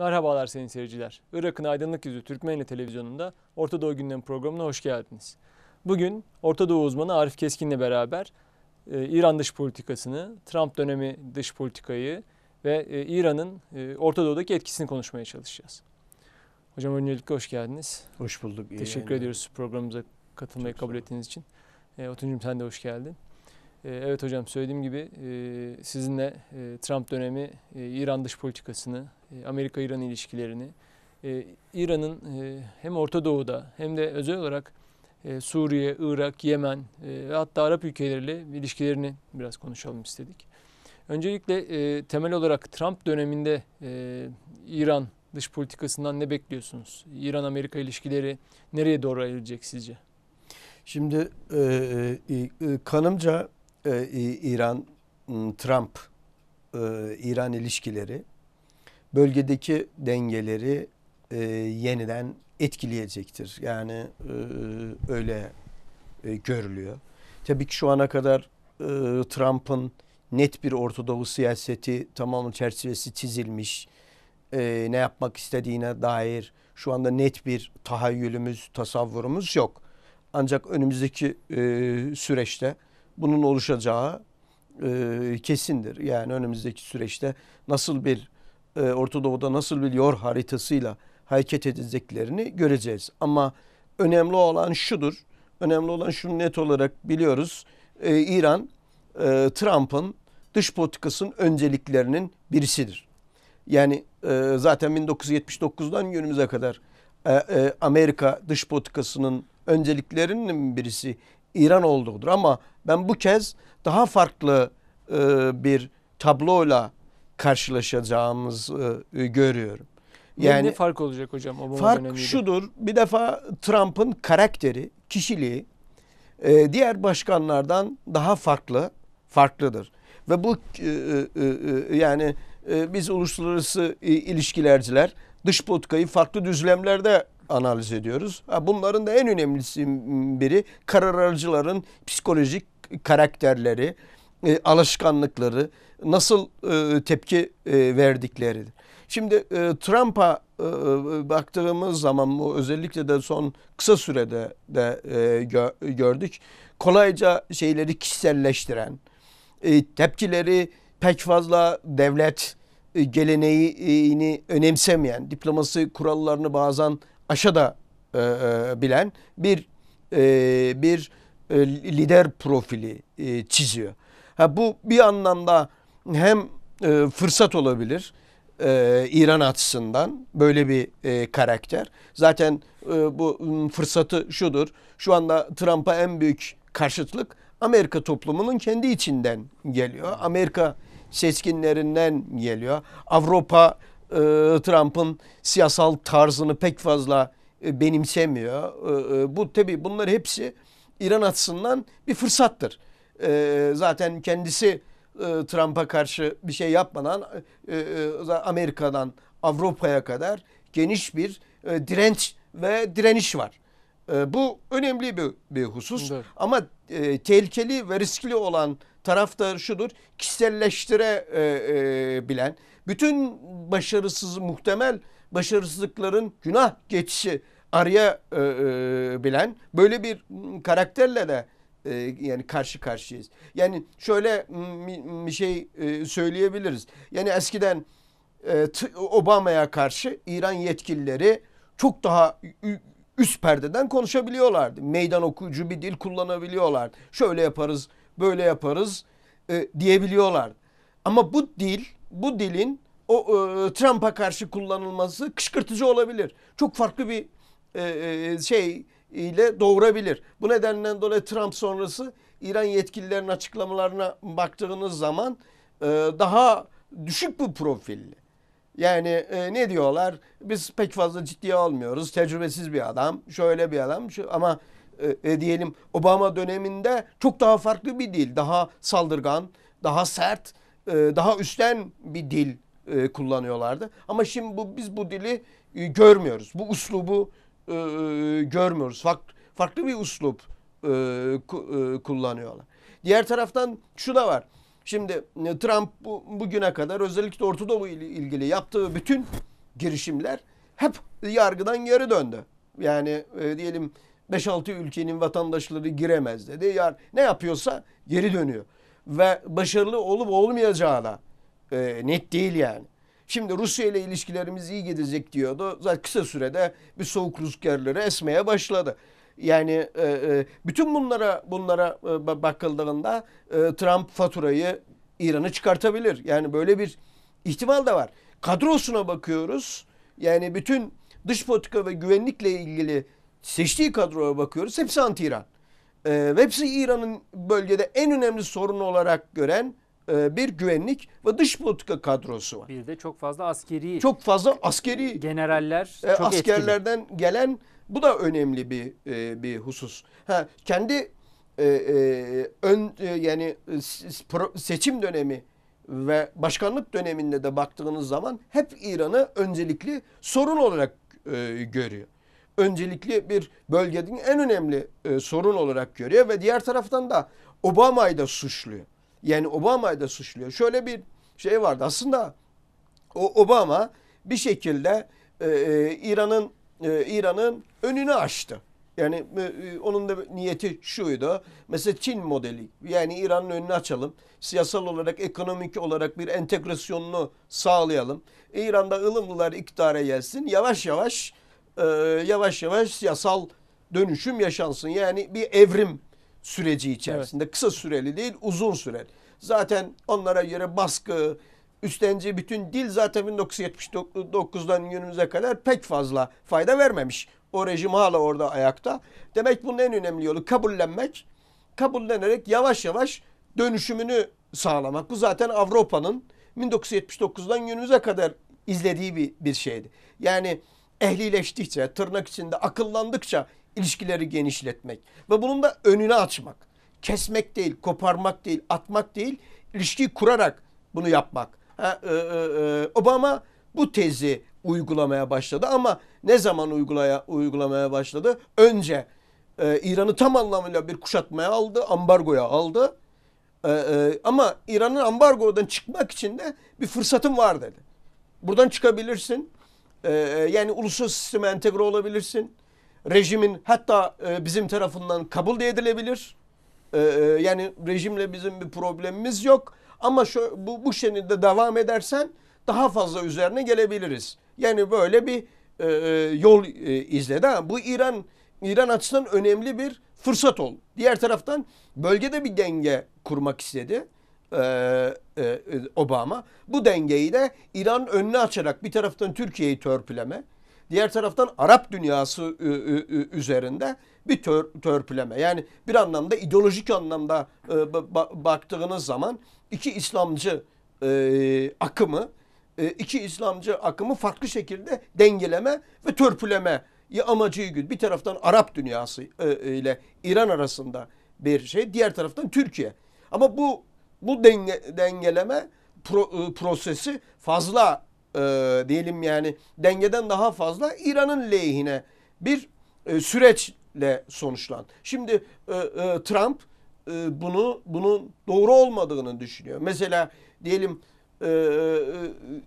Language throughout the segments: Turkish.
Merhabalar sayın seyirciler. Irak'ın Aydınlık Yüzü Türkmenli Televizyonu'nda Orta Doğu Gündemi programına hoş geldiniz. Bugün Orta Doğu uzmanı Arif Keskin'le beraber e, İran dış politikasını, Trump dönemi dış politikayı ve e, İran'ın e, Orta Doğu'daki etkisini konuşmaya çalışacağız. Hocam öncelikle hoş geldiniz. Hoş bulduk. İyi Teşekkür yayınlar. ediyoruz programımıza katılmayı Çok kabul ettiğiniz için. E, Otuncum sen de hoş geldin. Ee, evet hocam söylediğim gibi e, sizinle e, Trump dönemi e, İran dış politikasını, Amerika-İran ilişkilerini, İran'ın hem Orta Doğu'da hem de özel olarak Suriye, Irak, Yemen ve hatta Arap ülkeleriyle ilişkilerini biraz konuşalım istedik. Öncelikle temel olarak Trump döneminde İran dış politikasından ne bekliyorsunuz? İran-Amerika ilişkileri nereye doğru ayrılacak sizce? Şimdi e, e, kanımca e, İran ıı, Trump e, İran ilişkileri bölgedeki dengeleri e, yeniden etkileyecektir. Yani e, öyle e, görülüyor. Tabii ki şu ana kadar e, Trump'ın net bir Ortadoğu siyaseti tamamı çerçevesi çizilmiş. E, ne yapmak istediğine dair şu anda net bir tahayyülümüz, tasavvurumuz yok. Ancak önümüzdeki e, süreçte bunun oluşacağı e, kesindir. Yani önümüzdeki süreçte nasıl bir e, Orta Doğu'da nasıl bir yor haritasıyla hareket edeceklerini göreceğiz. Ama önemli olan şudur. Önemli olan şunu net olarak biliyoruz. E, İran e, Trump'ın dış politikasının önceliklerinin birisidir. Yani e, zaten 1979'dan günümüze kadar e, e, Amerika dış politikasının önceliklerinin birisi İran olduğudur. Ama ben bu kez daha farklı e, bir tabloyla karşılaşacağımızı e, görüyorum. Yani ne fark olacak hocam? O fark önemliydi. şudur. Bir defa Trump'ın karakteri, kişiliği e, diğer başkanlardan daha farklı, farklıdır. Ve bu e, e, e, e yani e, biz uluslararası e, ilişkilerciler dış politikayı farklı düzlemlerde analiz ediyoruz. bunların da en önemlisi biri karar alıcıların psikolojik karakterleri, e, alışkanlıkları, nasıl e, tepki e, verdikleridir. Şimdi e, Trump'a e, baktığımız zaman bu özellikle de son kısa sürede de e, gö gördük. Kolayca şeyleri kişiselleştiren, e, tepkileri pek fazla devlet e, geleneğini önemsemeyen, diplomasi kurallarını bazen aşağıda e, e, bilen bir e, bir e, lider profili e, çiziyor. Ha, bu bir anlamda hem e, fırsat olabilir İran açısından böyle bir karakter. Zaten bu fırsatı şudur. Şu anda Trump'a en büyük karşıtlık Amerika toplumunun kendi içinden geliyor. Amerika seçkinlerinden geliyor. Avrupa e, Trump'ın siyasal tarzını pek fazla benimsemiyor. bu tabii bunlar hepsi İran açısından bir fırsattır. E, zaten kendisi e, Trump'a karşı bir şey yapmadan e, e, Amerika'dan Avrupa'ya kadar geniş bir e, direnç ve direniş var. E, bu önemli bir, bir husus evet. ama e, tehlikeli ve riskli olan taraf da şudur kişiselleştire e, e, bütün başarısız muhtemel başarısızlıkların günah geçişi araya e, e, bilen böyle bir karakterle de e, yani karşı karşıyayız. Yani şöyle bir şey söyleyebiliriz. Yani eskiden Obama'ya karşı İran yetkilileri çok daha üst perdeden konuşabiliyorlardı. Meydan okuyucu bir dil kullanabiliyorlardı. Şöyle yaparız, böyle yaparız e, diyebiliyorlardı. Ama bu dil, bu dilin o Trump'a karşı kullanılması kışkırtıcı olabilir. Çok farklı bir e, e, şey ile doğurabilir. Bu nedenle dolayı Trump sonrası İran yetkililerin açıklamalarına baktığınız zaman e, daha düşük bir profilli. Yani ne diyorlar? Biz pek fazla ciddiye almıyoruz. Tecrübesiz bir adam, şöyle bir adam ama diyelim Obama döneminde çok daha farklı bir dil, daha saldırgan, daha sert, daha üstten bir dil kullanıyorlardı. Ama şimdi bu biz bu dili görmüyoruz. Bu uslubu e, e, görmüyoruz. Fark, farklı bir uslup e, e, kullanıyorlar. Diğer taraftan şu da var. Şimdi e, Trump bu, bugüne kadar özellikle Orta Doğu ile ilgili yaptığı bütün girişimler hep yargıdan geri döndü. Yani e, diyelim 5-6 ülkenin vatandaşları giremez dedi. yar ne yapıyorsa geri dönüyor. Ve başarılı olup olmayacağı da e, net değil yani. Şimdi Rusya ile ilişkilerimiz iyi gidecek diyordu. Zaten kısa sürede bir soğuk rüzgarları esmeye başladı. Yani e, e, bütün bunlara bunlara e, bakıldığında e, Trump faturayı İran'ı çıkartabilir. Yani böyle bir ihtimal de var. Kadrosuna bakıyoruz. Yani bütün dış politika ve güvenlikle ilgili seçtiği kadroya bakıyoruz. Hepsi anti-İran. E, hepsi İran'ın bölgede en önemli sorunu olarak gören e, bir güvenlik ve dış politika kadrosu var. Bir de çok fazla askeri. Çok fazla askeri. Generaller e, çok etkili. Askerlerden etkili. gelen bu da önemli bir e, bir husus. Ha, kendi e, e, ön e, yani seçim dönemi ve başkanlık döneminde de baktığınız zaman hep İran'ı öncelikli sorun olarak e, görüyor. Öncelikli bir bölgenin en önemli e, sorun olarak görüyor ve diğer taraftan da Obama'yı da suçluyor. Yani Obama'yı da suçluyor. Şöyle bir şey vardı. Aslında o Obama bir şekilde e, e İran'ın e, İran'ın önünü açtı. Yani e, e, onun da niyeti şuydu. Mesela Çin modeli. Yani İran'ın önünü açalım. Siyasal olarak, ekonomik olarak bir entegrasyonunu sağlayalım. İran'da ılımlılar iktidara gelsin. Yavaş yavaş e, yavaş yavaş siyasal dönüşüm yaşansın. Yani bir evrim süreci içerisinde. Evet. Kısa süreli değil uzun süreli. Zaten onlara göre baskı, üstlenci bütün dil zaten 1979'dan günümüze kadar pek fazla fayda vermemiş. O rejim hala orada ayakta. Demek bunun en önemli yolu kabullenmek. Kabullenerek yavaş yavaş dönüşümünü sağlamak. Bu zaten Avrupa'nın 1979'dan günümüze kadar izlediği bir, bir şeydi. Yani ehlileştikçe, tırnak içinde akıllandıkça ilişkileri genişletmek ve bunun da önünü açmak. Kesmek değil, koparmak değil, atmak değil, ilişkiyi kurarak bunu yapmak. Ha, e, e, e, Obama bu tezi uygulamaya başladı ama ne zaman uygulaya, uygulamaya başladı? Önce e, İran'ı tam anlamıyla bir kuşatmaya aldı, ambargoya aldı. E, e, ama İran'ın ambargodan çıkmak için de bir fırsatım var dedi. Buradan çıkabilirsin. E, e yani uluslararası sisteme entegre olabilirsin rejimin hatta e, bizim tarafından kabul de edilebilir. E, e, yani rejimle bizim bir problemimiz yok. Ama şu, bu, bu şenilde devam edersen daha fazla üzerine gelebiliriz. Yani böyle bir e, e, yol e, izledi. Ha, bu İran İran açısından önemli bir fırsat ol. Diğer taraftan bölgede bir denge kurmak istedi e, e, e, Obama. Bu dengeyi de İran önüne açarak bir taraftan Türkiye'yi törpüleme, Diğer taraftan Arap dünyası üzerinde bir tör, törpüleme. Yani bir anlamda ideolojik anlamda e, baktığınız zaman iki İslamcı e, akımı, e, iki İslamcı akımı farklı şekilde dengeleme ve törpüleme amacı güd. Bir taraftan Arap dünyası ile İran arasında bir şey, diğer taraftan Türkiye. Ama bu bu denge, dengeleme pro, prosesi fazla e, diyelim yani dengeden daha fazla İran'ın lehine bir e, süreçle sonuçlan. Şimdi e, e, Trump e, bunu bunun doğru olmadığını düşünüyor. Mesela diyelim e, e,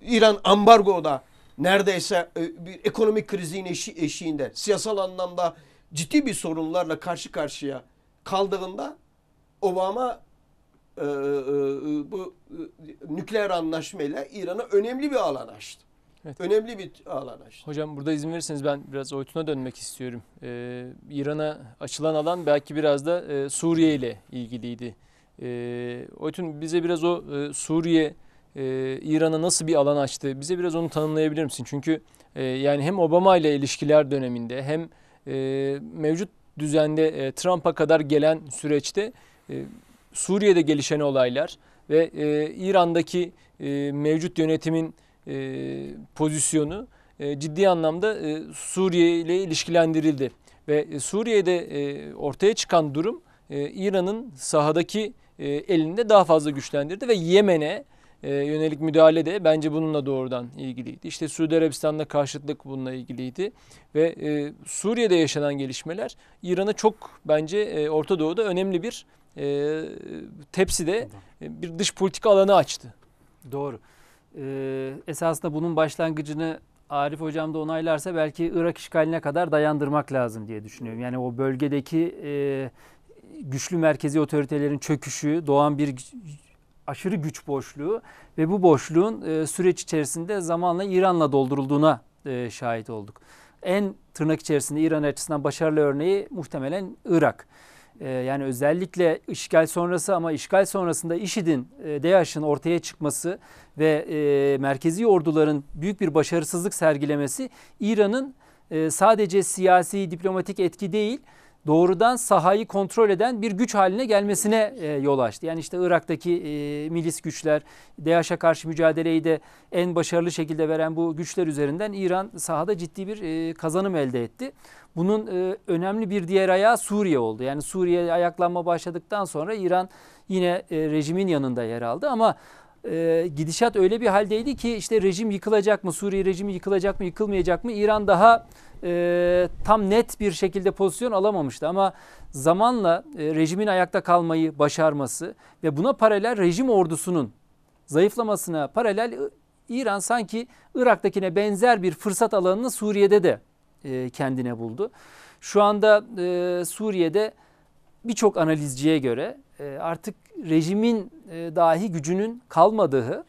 İran ambargoda neredeyse e, bir ekonomik krizin eşi, eşiğinde siyasal anlamda ciddi bir sorunlarla karşı karşıya kaldığında Obama e, e, e, bu e, nükleer anlaşmayla İran'a önemli bir alan açtı. Evet. Önemli bir alan açtı. Hocam burada izin verirseniz ben biraz Oytun'a dönmek istiyorum. Ee, İran'a açılan alan belki biraz da e, Suriye ile ilgiliydi. Ee, Oytun bize biraz o e, Suriye e, İran'a nasıl bir alan açtı? Bize biraz onu tanımlayabilir misin? Çünkü e, yani hem Obama ile ilişkiler döneminde hem e, mevcut düzende e, Trump'a kadar gelen süreçte e, Suriye'de gelişen olaylar ve e, İran'daki e, mevcut yönetimin e, pozisyonu e, ciddi anlamda e, Suriye ile ilişkilendirildi. Ve e, Suriye'de e, ortaya çıkan durum e, İran'ın sahadaki e, elinde daha fazla güçlendirdi ve Yemen'e e, yönelik müdahale de bence bununla doğrudan ilgiliydi. İşte Suudi Arabistan'la karşıtlık bununla ilgiliydi ve e, Suriye'de yaşanan gelişmeler İran'a çok bence e, Orta Doğu'da önemli bir ee, e, tepside bir dış politika alanı açtı. Doğru. Ee, esasında bunun başlangıcını Arif Hocam da onaylarsa belki Irak işgaline kadar dayandırmak lazım diye düşünüyorum. Yani o bölgedeki e, güçlü merkezi otoritelerin çöküşü, doğan bir aşırı güç boşluğu ve bu boşluğun e, süreç içerisinde zamanla İran'la doldurulduğuna e, şahit olduk. En tırnak içerisinde İran açısından başarılı örneği muhtemelen Irak. Ee, yani özellikle işgal sonrası ama işgal sonrasında IŞİD'in, e, ortaya çıkması ve e, merkezi orduların büyük bir başarısızlık sergilemesi İran'ın e, sadece siyasi, diplomatik etki değil, doğrudan sahayı kontrol eden bir güç haline gelmesine e, yol açtı. Yani işte Irak'taki e, milis güçler, DAEŞ'e karşı mücadeleyi de en başarılı şekilde veren bu güçler üzerinden İran sahada ciddi bir e, kazanım elde etti. Bunun e, önemli bir diğer ayağı Suriye oldu. Yani Suriye ayaklanma başladıktan sonra İran yine e, rejimin yanında yer aldı ama e, gidişat öyle bir haldeydi ki işte rejim yıkılacak mı, Suriye rejimi yıkılacak mı, yıkılmayacak mı? İran daha e, tam net bir şekilde pozisyon alamamıştı ama zamanla e, rejimin ayakta kalmayı başarması ve buna paralel rejim ordusunun zayıflamasına paralel İran sanki Irak'takine benzer bir fırsat alanını Suriye'de de e, kendine buldu. Şu anda e, Suriye'de birçok analizciye göre e, artık rejimin e, dahi gücünün kalmadığı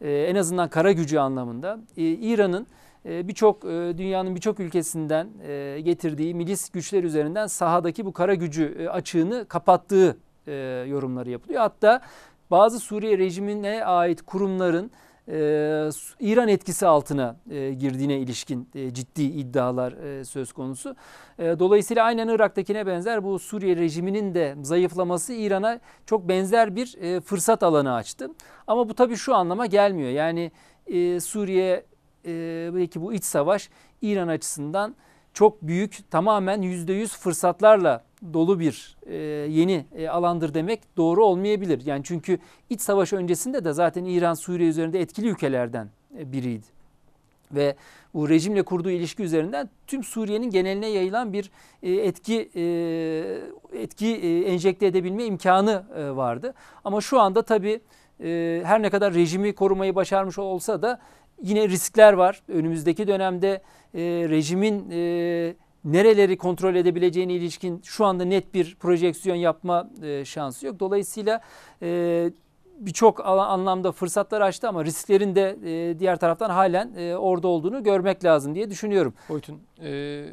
e, en azından kara gücü anlamında e, İran'ın e, birçok e, dünyanın birçok ülkesinden e, getirdiği milis güçler üzerinden sahadaki bu kara gücü e, açığını kapattığı e, yorumları yapılıyor. Hatta bazı Suriye rejimine ait kurumların e, İran etkisi altına e, girdiğine ilişkin e, ciddi iddialar e, söz konusu. E, dolayısıyla aynen Irak'takine benzer bu Suriye rejiminin de zayıflaması İran'a çok benzer bir e, fırsat alanı açtı. Ama bu tabii şu anlama gelmiyor. Yani e, Suriye e, belki bu iç savaş İran açısından çok büyük tamamen yüzde yüz fırsatlarla dolu bir e, yeni e, alandır demek doğru olmayabilir. Yani çünkü iç savaş öncesinde de zaten İran Suriye üzerinde etkili ülkelerden e, biriydi. Ve bu rejimle kurduğu ilişki üzerinden tüm Suriye'nin geneline yayılan bir e, etki e, etki e, enjekte edebilme imkanı e, vardı. Ama şu anda tabii e, her ne kadar rejimi korumayı başarmış olsa da Yine riskler var. Önümüzdeki dönemde e, rejimin e, nereleri kontrol edebileceğine ilişkin şu anda net bir projeksiyon yapma e, şansı yok. Dolayısıyla e, birçok anlamda fırsatlar açtı ama risklerin de e, diğer taraftan halen e, orada olduğunu görmek lazım diye düşünüyorum. Boytun, e,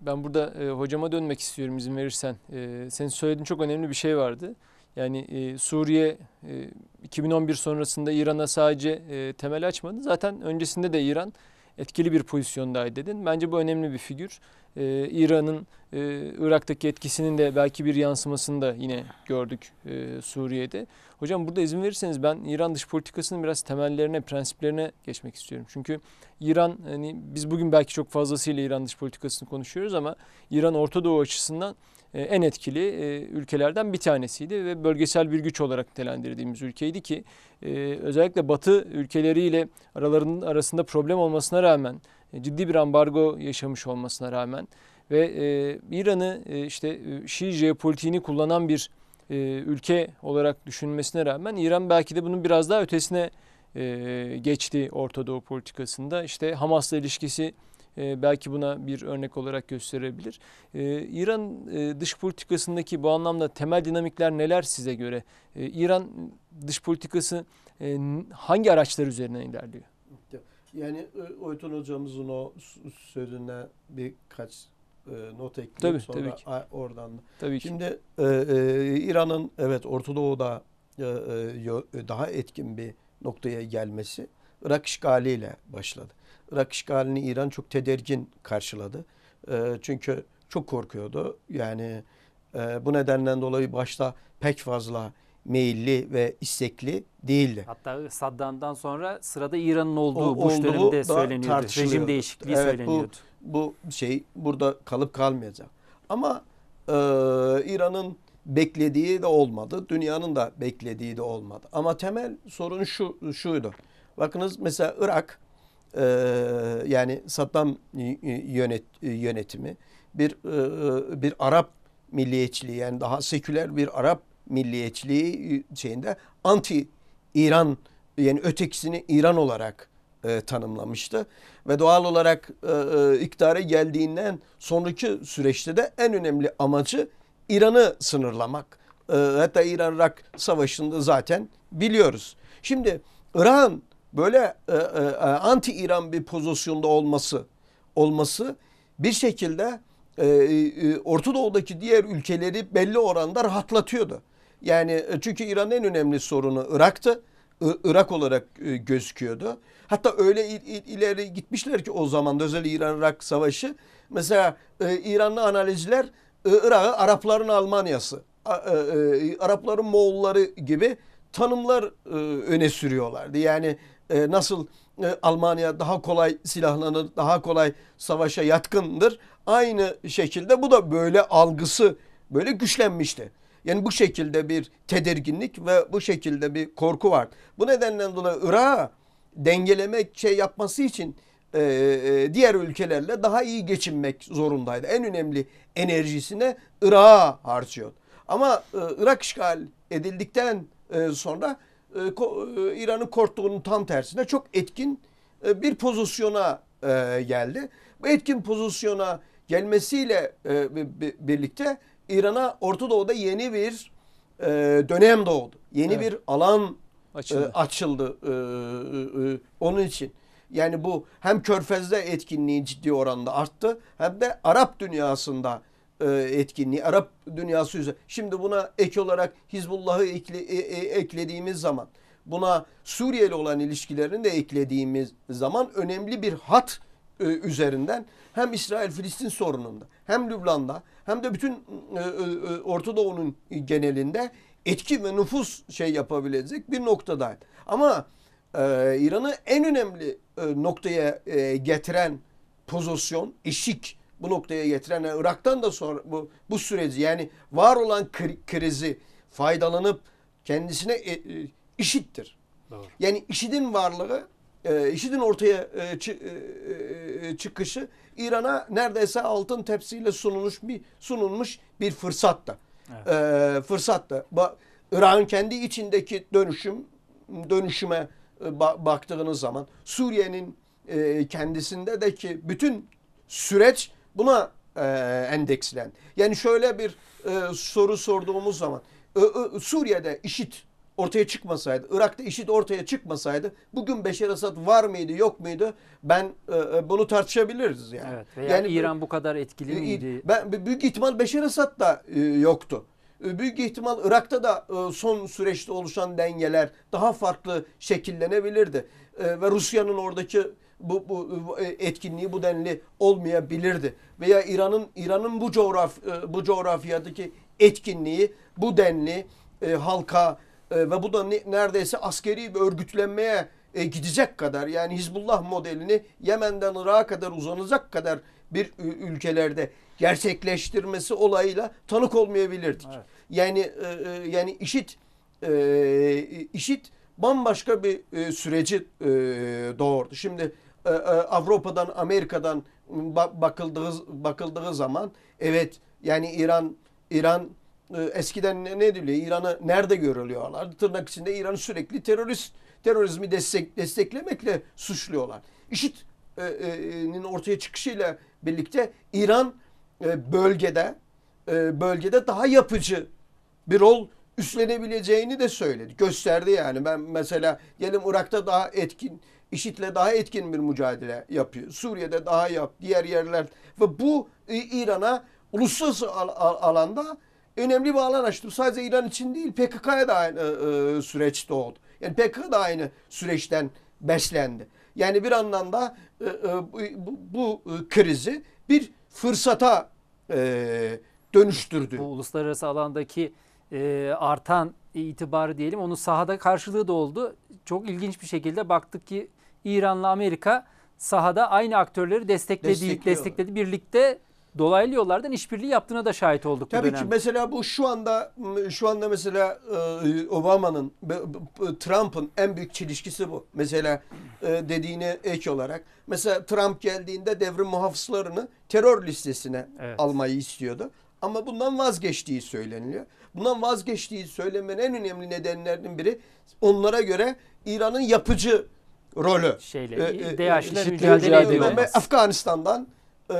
ben burada e, hocama dönmek istiyorum izin verirsen. E, senin söylediğin çok önemli bir şey vardı. Yani e, Suriye e, 2011 sonrasında İran'a sadece e, temel açmadı. Zaten öncesinde de İran etkili bir pozisyondaydı dedin. Bence bu önemli bir figür. Ee, İran'ın e, Irak'taki etkisinin de belki bir yansımasını da yine gördük e, Suriye'de. Hocam burada izin verirseniz ben İran dış politikasının biraz temellerine, prensiplerine geçmek istiyorum. Çünkü İran hani biz bugün belki çok fazlasıyla İran dış politikasını konuşuyoruz ama İran Orta Doğu açısından e, en etkili e, ülkelerden bir tanesiydi ve bölgesel bir güç olarak nitelendirdiğimiz ülkeydi ki e, özellikle Batı ülkeleriyle aralarının arasında problem olmasına rağmen ciddi bir ambargo yaşamış olmasına rağmen ve İran'ı işte Şii jeopolitiğini kullanan bir e, ülke olarak düşünmesine rağmen İran belki de bunun biraz daha ötesine e, geçti Orta Doğu politikasında. İşte Hamas'la ilişkisi e, belki buna bir örnek olarak gösterebilir. E, İran e, dış politikasındaki bu anlamda temel dinamikler neler size göre? E, İran dış politikası e, hangi araçlar üzerine ilerliyor? Yani e, Oytun hocamızın o sözüne birkaç e, not ekleyip tabii, sonra tabii ki. A, oradan. Tabii ki. Şimdi e, e, İran'ın evet Orta Doğu'da e, e, e, daha etkin bir noktaya gelmesi Irak işgaliyle başladı. Irak işgalini İran çok tedirgin karşıladı. E, çünkü çok korkuyordu. Yani e, bu nedenden dolayı başta pek fazla meyilli ve istekli değildi. Hatta Saddam'dan sonra sırada İran'ın olduğu, o, Bush olduğu döneminde söyleniyordu. Rejim değişikliği evet, söyleniyordu. Bu, bu şey burada kalıp kalmayacak. Ama e, İran'ın beklediği de olmadı. Dünyanın da beklediği de olmadı. Ama temel sorun şu şuydu. Bakınız mesela Irak e, yani Saddam yönet, yönetimi bir e, bir Arap milliyetçiliği yani daha seküler bir Arap milliyetçiliği şeyinde anti İran yani ötekisini İran olarak e, tanımlamıştı. Ve doğal olarak e, e, iktidara geldiğinden sonraki süreçte de en önemli amacı İran'ı sınırlamak. E, hatta İran-Irak savaşında zaten biliyoruz. Şimdi İran böyle e, e, e anti İran bir pozisyonda olması olması bir şekilde e, e, Orta Doğu'daki diğer ülkeleri belli oranda rahatlatıyordu. Yani e, çünkü İran'ın en önemli sorunu Irak'tı. Irak olarak ıı, gözüküyordu. Hatta öyle ileri gitmişler ki o zaman özel İran-Irak savaşı. Mesela ıı, İranlı analizciler ıı, Irak'ı Arapların Almanyası, Arapların Moğolları gibi tanımlar öne sürüyorlardı. Yani nasıl Almanya daha kolay silahlanır, daha kolay savaşa yatkındır. Aynı şekilde bu da böyle algısı böyle güçlenmişti. Yani bu şekilde bir tedirginlik ve bu şekilde bir korku var. Bu nedenle dolayı Irak'a dengelemek şey yapması için e, e, diğer ülkelerle daha iyi geçinmek zorundaydı. En önemli enerjisine Irak'a harcıyor. Ama e, Irak işgal edildikten e, sonra e, e, İran'ın korktuğunun tam tersine çok etkin e, bir pozisyona e, geldi. Bu etkin pozisyona gelmesiyle e, birlikte İran'a Orta Doğu'da yeni bir e, dönem doğdu. Yeni evet. bir alan e, açıldı. E, açıldı e, e, onun için. Yani bu hem Körfez'de etkinliği ciddi oranda arttı hem de Arap dünyasında e, etkinliği, Arap dünyası üzerinde. Şimdi buna ek olarak Hizbullah'ı ekle, e, e, eklediğimiz zaman buna Suriyeli olan ilişkilerini de eklediğimiz zaman önemli bir hat e, üzerinden hem İsrail-Filistin sorununda hem Lübnan'da hem de bütün e, e, e, Orta Doğu'nun genelinde etki ve nüfus şey yapabilecek bir noktadaydı. Ama e, İran'ı en önemli e, noktaya e, getiren pozisyon, eşik bu noktaya getiren yani Irak'tan da sonra bu, bu süreci yani var olan kri, krizi faydalanıp kendisine e, e, işittir. Doğru. Yani işidin varlığı e, IŞİD'in ortaya e, çı, e, e, e, çıkışı İran'a neredeyse altın tepsiyle sunulmuş bir sunulmuş bir fırsatta. Evet. E, fırsatta. Ba, İran'ın kendi içindeki dönüşüm dönüşüme e, ba, baktığınız zaman Suriye'nin e, kendisinde de ki bütün süreç buna e, endekslen. Yani şöyle bir e, soru sorduğumuz zaman e, e, Suriye'de IŞİD ortaya çıkmasaydı, Irak'ta IŞİD ortaya çıkmasaydı bugün Beşer Esad var mıydı yok muydu ben e, e bunu tartışabiliriz yani. Evet, veya yani İran bu kadar etkili e, miydi? Ben, büyük ihtimal Beşer Esad da e, yoktu. E, büyük ihtimal Irak'ta da e, son süreçte oluşan dengeler daha farklı şekillenebilirdi. Ve Rusya'nın oradaki bu, bu, etkinliği bu denli olmayabilirdi. Veya İran'ın İran'ın bu coğraf bu coğrafyadaki etkinliği bu denli halka e, ve bu da neredeyse askeri bir örgütlenmeye e, gidecek kadar yani Hizbullah modelini Yemen'den Irak'a kadar uzanacak kadar bir ülkelerde gerçekleştirmesi olayıyla tanık olmayabilirdik. Evet. Yani e, e, yani işit işit bambaşka bir süreci doğurdu. Şimdi Avrupa'dan Amerika'dan bakıldığı bakıldığı zaman evet yani İran İran ee, eskiden ne ediliyor? İran'ı nerede görülüyorlar? Tırnak içinde İran'ı sürekli terörist terörizmi destek, desteklemekle suçluyorlar. IŞİD'in e, ortaya çıkışıyla birlikte İran e, bölgede e, bölgede daha yapıcı bir rol üstlenebileceğini de söyledi. Gösterdi yani. Ben mesela diyelim Irak'ta daha etkin, IŞİD'le daha etkin bir mücadele yapıyor. Suriye'de daha yap, diğer yerler ve bu İran'a uluslararası alanda önemli bir alan açtım. Sadece İran için değil PKK'ya da aynı e, e süreçte oldu. Yani PKK da aynı süreçten beslendi. Yani bir anlamda e, e, bu, bu e, krizi bir fırsata e, dönüştürdü. Bu uluslararası alandaki e, artan itibarı diyelim onun sahada karşılığı da oldu. Çok ilginç bir şekilde baktık ki İran'la Amerika sahada aynı aktörleri destekledi, destekledi birlikte dolaylı yollardan işbirliği yaptığına da şahit olduk Tabii bu dönemde. ki mesela bu şu anda şu anda mesela e, Obama'nın e, Trump'ın en büyük çelişkisi bu. Mesela e, dediğine ek olarak mesela Trump geldiğinde devrim muhafızlarını terör listesine evet. almayı istiyordu. Ama bundan vazgeçtiği söyleniliyor. Bundan vazgeçtiği söylemenin en önemli nedenlerinin biri onlara göre İran'ın yapıcı rolü. Şeyle, e, e, DAEŞ'le mücadele, mücadele Afganistan'dan e,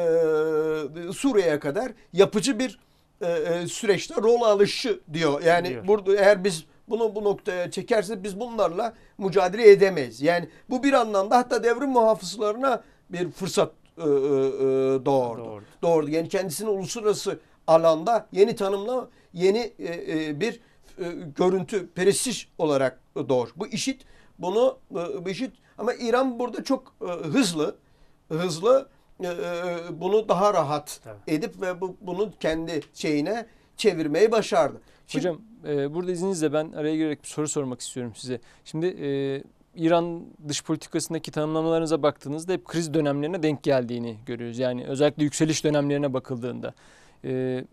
Suriye'ye kadar yapıcı bir e, e, süreçte rol alışı diyor. Yani diyor. burada eğer biz bunu bu noktaya çekersek biz bunlarla mücadele edemeyiz. Yani bu bir anlamda hatta devrim muhafızlarına bir fırsat e, e, e doğurdu. doğurdu. Doğurdu. Yani kendisini uluslararası alanda yeni tanımla yeni e, e, bir e, görüntü prestij olarak doğur. Bu işit bunu e, işit ama İran burada çok e, hızlı hızlı e, e, bunu daha rahat edip ve bu, bunu kendi şeyine çevirmeyi başardı. Şimdi, Hocam e, burada izninizle ben araya girerek bir soru sormak istiyorum size. Şimdi e, İran dış politikasındaki tanımlamalarınıza baktığınızda hep kriz dönemlerine denk geldiğini görüyoruz. Yani özellikle yükseliş dönemlerine bakıldığında e,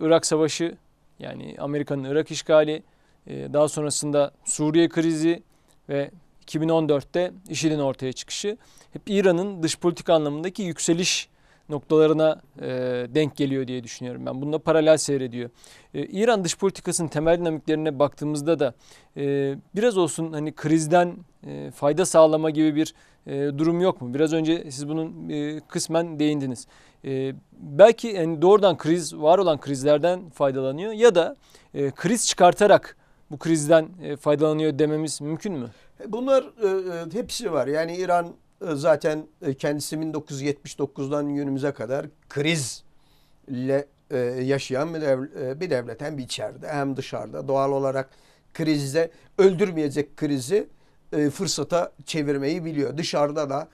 Irak Savaşı yani Amerika'nın Irak işgali, e, daha sonrasında Suriye krizi ve 2014'te IŞİD'in ortaya çıkışı hep İran'ın dış politika anlamındaki yükseliş noktalarına e, denk geliyor diye düşünüyorum ben. Bununla paralel seyrediyor. E, İran dış politikasının temel dinamiklerine baktığımızda da e, biraz olsun hani krizden e, fayda sağlama gibi bir e, durum yok mu? Biraz önce siz bunun e, kısmen değindiniz. E, belki yani doğrudan kriz, var olan krizlerden faydalanıyor ya da e, kriz çıkartarak bu krizden e, faydalanıyor dememiz mümkün mü? E, bunlar e, hepsi şey var. Yani İran zaten kendisi 1979'dan günümüze kadar krizle yaşayan bir devlet. Hem içeride hem dışarıda. Doğal olarak krizde öldürmeyecek krizi fırsata çevirmeyi biliyor. Dışarıda da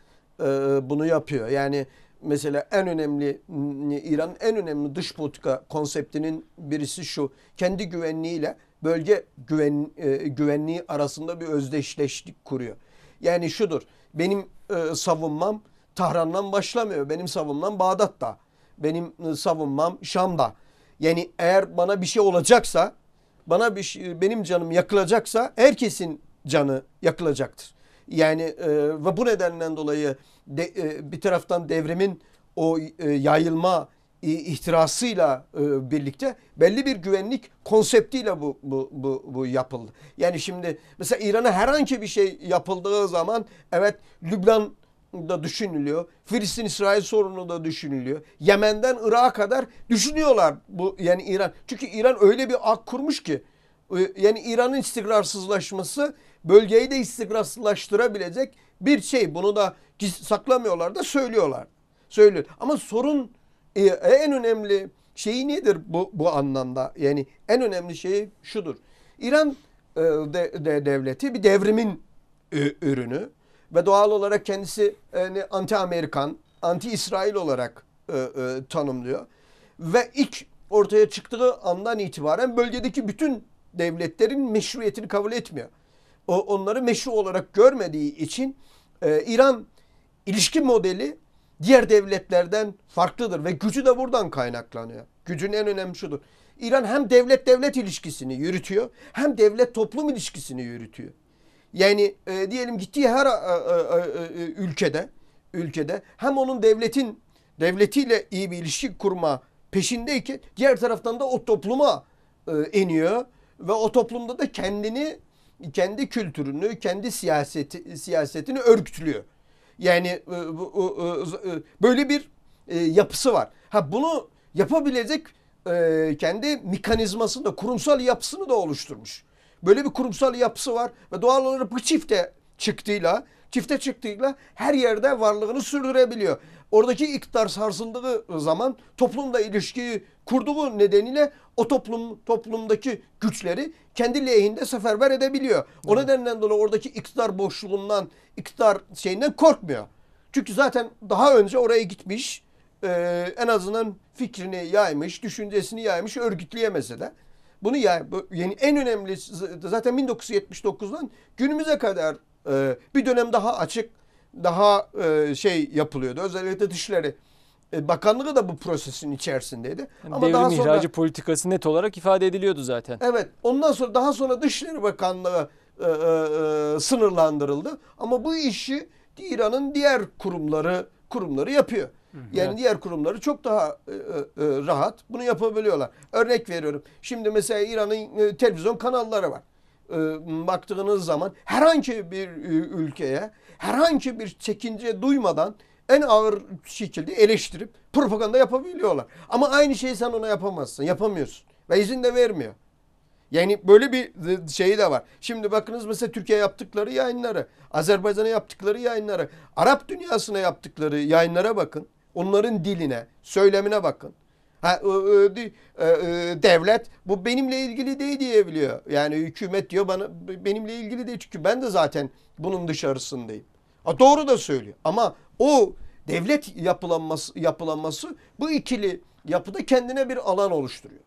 bunu yapıyor. Yani mesela en önemli İran en önemli dış politika konseptinin birisi şu. Kendi güvenliğiyle bölge güven, e, güvenliği arasında bir özdeşleşlik kuruyor. Yani şudur benim e, savunmam Tahran'dan başlamıyor. Benim savunmam Bağdat'ta. Benim e, savunmam Şam'da. Yani eğer bana bir şey olacaksa bana bir şey, benim canım yakılacaksa herkesin canı yakılacaktır. Yani e, ve bu nedenden dolayı de, e, bir taraftan devrimin o e, yayılma ihtirasıyla e, birlikte belli bir güvenlik konseptiyle bu, bu, bu, bu yapıldı. Yani şimdi mesela İran'a herhangi bir şey yapıldığı zaman evet Lübnan da düşünülüyor. Filistin-İsrail sorunu da düşünülüyor. Yemen'den Irak'a kadar düşünüyorlar bu yani İran. Çünkü İran öyle bir ak kurmuş ki e, yani İran'ın istikrarsızlaşması bölgeyi de istikrarsızlaştırabilecek bir şey. Bunu da saklamıyorlar da söylüyorlar. Söylüyor. Ama sorun e, en önemli şeyi nedir bu, bu anlamda? Yani en önemli şey şudur. İran e, de, de, devleti bir devrimin e, ürünü ve doğal olarak kendisi yani e, anti Amerikan, anti İsrail olarak e, e, tanımlıyor. Ve ilk ortaya çıktığı andan itibaren bölgedeki bütün devletlerin meşruiyetini kabul etmiyor. O, onları meşru olarak görmediği için e, İran ilişki modeli diğer devletlerden farklıdır ve gücü de buradan kaynaklanıyor. Gücün en önemli şudur. İran hem devlet devlet ilişkisini yürütüyor hem devlet toplum ilişkisini yürütüyor. Yani e, diyelim gittiği her e, e, e, e, ülkede ülkede hem onun devletin devletiyle iyi bir ilişki kurma peşindeyken diğer taraftan da o topluma e, iniyor ve o toplumda da kendini kendi kültürünü, kendi siyaseti, siyasetini örgütlüyor. Yani e, e, böyle bir e, yapısı var. Ha bunu yapabilecek kendi mekanizmasını da kurumsal yapısını da oluşturmuş. Böyle bir kurumsal yapısı var ve doğal olarak bu çifte çıktığıyla çifte çıktığıyla her yerde varlığını sürdürebiliyor. Oradaki iktidar sarsıldığı zaman toplumla ilişkiyi kurduğu nedeniyle o toplum toplumdaki güçleri kendi lehinde seferber edebiliyor. O evet. nedenden dolayı oradaki iktidar boşluğundan, iktidar şeyinden korkmuyor. Çünkü zaten daha önce oraya gitmiş, e, en azından fikrini yaymış, düşüncesini yaymış, örgütleyemese de. Bunu ya yani en önemli zaten 1979'dan günümüze kadar e, bir dönem daha açık, daha e, şey yapılıyordu. Özellikle dışları e, bakanlığı da bu prosesin içerisindeydi. Yani Ama devrim daha sonra, ihracı politikası net olarak ifade ediliyordu zaten. Evet. Ondan sonra daha sonra Dışişleri Bakanlığı e, e, e sınırlandırıldı. Ama bu işi İran'ın diğer kurumları kurumları yapıyor. Yani evet. diğer kurumları çok daha e, e, e, rahat bunu yapabiliyorlar. Örnek veriyorum. Şimdi mesela İran'ın e, televizyon kanalları var. E, baktığınız zaman herhangi bir e, ülkeye herhangi bir çekince duymadan en ağır şekilde eleştirip propaganda yapabiliyorlar. Ama aynı şeyi sen ona yapamazsın. Yapamıyorsun. Ve izin de vermiyor. Yani böyle bir şey de var. Şimdi bakınız mesela Türkiye yaptıkları yayınları, Azerbaycan'a yaptıkları yayınları, Arap dünyasına yaptıkları yayınlara bakın. Onların diline, söylemine bakın. Ha, e, e, devlet bu benimle ilgili değil diyebiliyor. Yani hükümet diyor bana benimle ilgili değil çünkü ben de zaten bunun dışarısındayım. Ha, doğru da söylüyor ama o devlet yapılanması, yapılanması bu ikili yapıda kendine bir alan oluşturuyor.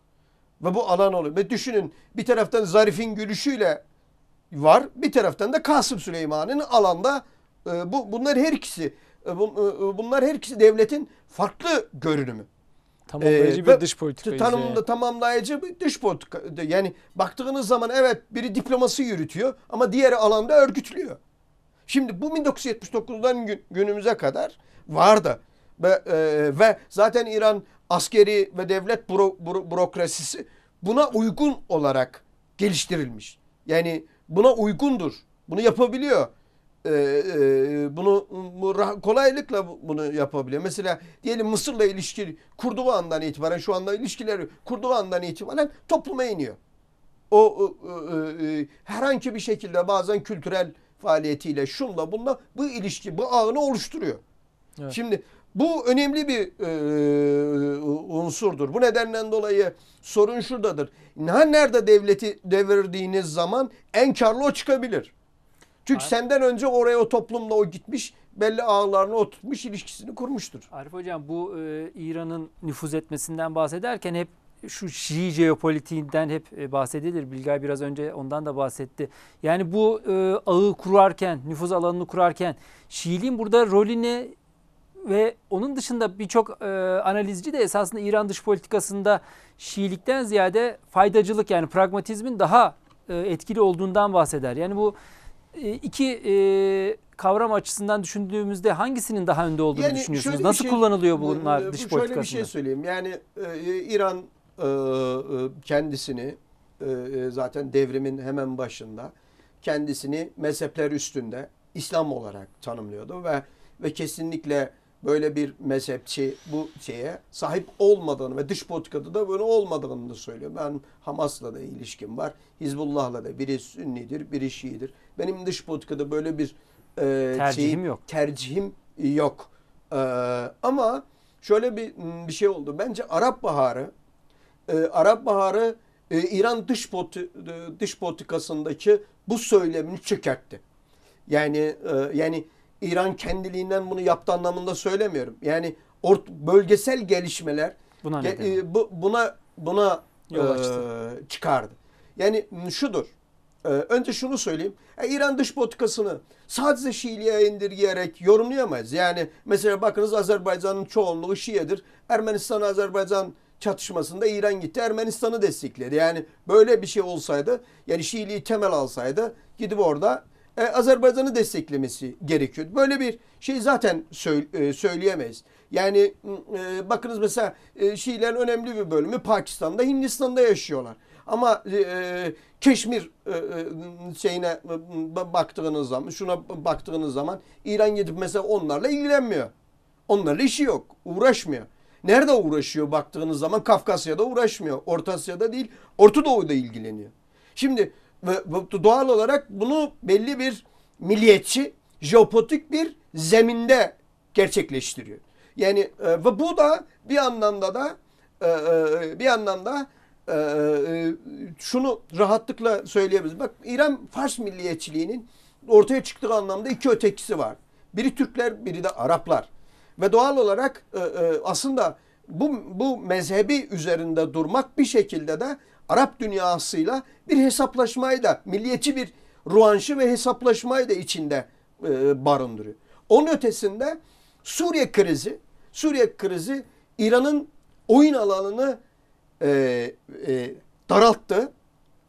Ve bu alan oluyor. Ve düşünün bir taraftan Zarif'in gülüşüyle var. Bir taraftan da Kasım Süleyman'ın alanda e, bu bunlar her ikisi e, bu, e, bunlar her ikisi devletin farklı görünümü. Tamamlayıcı ee, bir dış politika. Tanımında tamamlayıcı bir dış politika. Yani baktığınız zaman evet biri diplomasi yürütüyor ama diğeri alanda örgütlüyor. Şimdi bu 1979'dan gün, günümüze kadar vardı. Ve, e, ve zaten İran askeri ve devlet buro, buro, bürokrasisi buna uygun olarak geliştirilmiş. Yani buna uygundur. Bunu yapabiliyor. Ee, e, bunu bu, kolaylıkla bunu yapabiliyor. Mesela diyelim Mısır'la ilişki kurduğu andan itibaren şu anda ilişkileri kurduğu andan itibaren topluma iniyor. O e, e, herhangi bir şekilde bazen kültürel faaliyetiyle şunla bunla bu ilişki bu ağını oluşturuyor. Evet. Şimdi bu önemli bir e, unsurdur. Bu nedenden dolayı sorun şuradadır. nerede devleti devirdiğiniz zaman en karlı o çıkabilir. Çünkü Aynen. senden önce oraya o toplumla o gitmiş belli ağlarını oturtmuş ilişkisini kurmuştur. Arif Hocam bu e, İran'ın nüfuz etmesinden bahsederken hep şu Şii jeopolitiğinden hep e, bahsedilir. Bilgay biraz önce ondan da bahsetti. Yani bu e, ağı kurarken, nüfuz alanını kurarken Şiiliğin burada rolüne ve onun dışında birçok e, analizci de esasında İran dış politikasında Şiilikten ziyade faydacılık yani pragmatizmin daha e, etkili olduğundan bahseder. Yani bu e, iki e, kavram açısından düşündüğümüzde hangisinin daha önde olduğunu yani düşünüyorsunuz? Nasıl şey, kullanılıyor bunlar bu, e, dış şöyle politikasında? Şöyle bir şey söyleyeyim. Yani e, İran e, e, kendisini e, zaten devrimin hemen başında kendisini mezhepler üstünde İslam olarak tanımlıyordu ve ve kesinlikle böyle bir mezhepçi bu şeye sahip olmadığını ve dış politikada da böyle olmadığını da söylüyor. Ben Hamas'la da ilişkim var. Hizbullah'la da biri Sünnidir, biri Şii'dir. Benim dış politikada böyle bir e, tercihim şey, yok. Tercihim yok. E, ama şöyle bir bir şey oldu. Bence Arap Baharı e, Arap Baharı e, İran dış, poti, e, dış politikasındaki bu söylemini çökertti. Yani e, yani İran kendiliğinden bunu yaptı anlamında söylemiyorum. Yani ort, bölgesel gelişmeler buna e, bu, buna buna Yol e, açtı. E, çıkardı. Yani şudur. E, önce şunu söyleyeyim. E, İran dış politikasını sadece Şiiliğe indirgeyerek yorumlayamayız. Yani mesela bakınız Azerbaycan'ın çoğunluğu Şii'dir. Ermenistan, Azerbaycan çatışmasında İran gitti Ermenistan'ı destekledi. Yani böyle bir şey olsaydı yani Şiiliği temel alsaydı gidip orada e, Azerbaycan'ı desteklemesi gerekiyor. Böyle bir şey zaten e, söyleyemeyiz. Yani e, bakınız mesela e, Şiilerin önemli bir bölümü Pakistan'da, Hindistan'da yaşıyorlar. Ama e, e Keşmir e, e şeyine baktığınız zaman, şuna baktığınız zaman İran gidip mesela onlarla ilgilenmiyor. Onlarla işi yok, uğraşmıyor. Nerede uğraşıyor baktığınız zaman Kafkasya'da uğraşmıyor. Orta Asya'da değil, Orta Doğu'da ilgileniyor. Şimdi doğal olarak bunu belli bir milliyetçi, jeopolitik bir zeminde gerçekleştiriyor. Yani e, ve bu da bir anlamda da e, e, bir anlamda şunu rahatlıkla söyleyebiliriz. Bak İran Fars milliyetçiliğinin ortaya çıktığı anlamda iki ötekisi var. Biri Türkler, biri de Araplar. Ve doğal olarak e, e, aslında bu, bu mezhebi üzerinde durmak bir şekilde de Arap dünyasıyla bir hesaplaşmayı da milliyetçi bir ruanşı ve hesaplaşmayı da içinde e, barındırıyor. Onun ötesinde Suriye krizi, Suriye krizi İran'ın oyun alanını e, e, daralttı.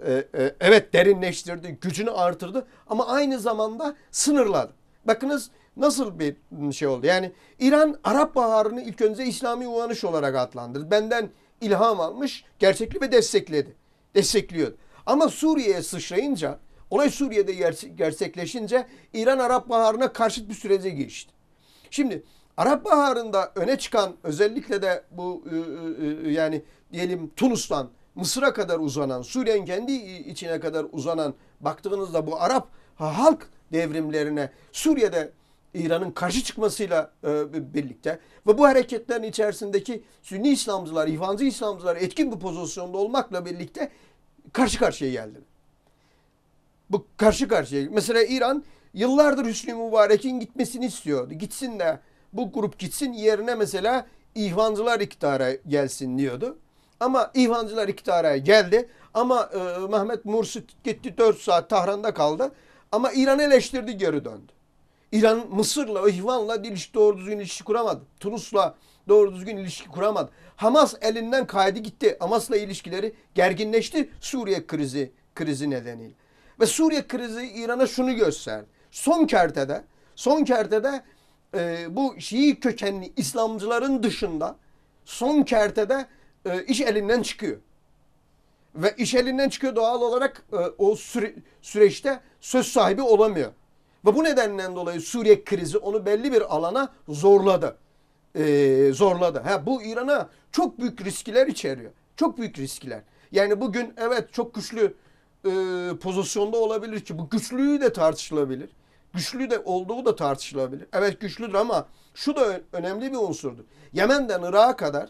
E, e, evet derinleştirdi, gücünü artırdı ama aynı zamanda sınırladı. Bakınız Nasıl bir şey oldu? Yani İran Arap Baharı'nı ilk önce İslami uyanış olarak adlandırdı. Benden ilham almış, gerçekli ve destekledi. Destekliyordu. Ama Suriye'ye sıçrayınca, olay Suriye'de gerçekleşince İran Arap Baharı'na karşıt bir sürece geçti. Şimdi Arap Baharı'nda öne çıkan özellikle de bu yani diyelim Tunus'tan Mısır'a kadar uzanan, Suriye'nin kendi içine kadar uzanan baktığınızda bu Arap halk devrimlerine Suriye'de İran'ın karşı çıkmasıyla e, birlikte ve bu hareketlerin içerisindeki Sünni İslamcılar, İhvancı İslamcılar etkin bir pozisyonda olmakla birlikte karşı karşıya geldi. Bu karşı karşıya. Mesela İran yıllardır Hüsnü Mübarek'in gitmesini istiyordu. Gitsin de bu grup gitsin yerine mesela İhvancılar iktidara gelsin diyordu. Ama İhvancılar iktidara geldi. Ama e, Mehmet Mursi gitti 4 saat Tahran'da kaldı. Ama İran eleştirdi geri döndü. İran Mısır'la ve İhvan'la ilişki, doğru düzgün ilişki kuramadı. Tunus'la doğru düzgün ilişki kuramadı. Hamas elinden kaydı gitti. Hamas'la ilişkileri gerginleşti Suriye krizi krizi nedeniyle. Ve Suriye krizi İran'a şunu gösterdi. Son kertede, son kertede e, bu Şii kökenli İslamcıların dışında son kertede e, iş elinden çıkıyor. Ve iş elinden çıkıyor doğal olarak e, o süre, süreçte söz sahibi olamıyor. Ve bu nedenden dolayı Suriye krizi onu belli bir alana zorladı. Ee, zorladı. Ha, bu İran'a çok büyük riskler içeriyor. Çok büyük riskler. Yani bugün evet çok güçlü e, pozisyonda olabilir ki bu güçlüğü de tartışılabilir. Güçlü de olduğu da tartışılabilir. Evet güçlüdür ama şu da önemli bir unsurdur. Yemen'den Irak'a kadar